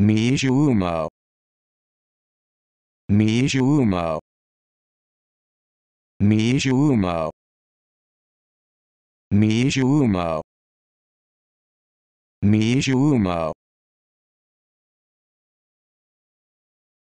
Mijumo. Mijumo. Mijumo. Mijumo. Mijumo.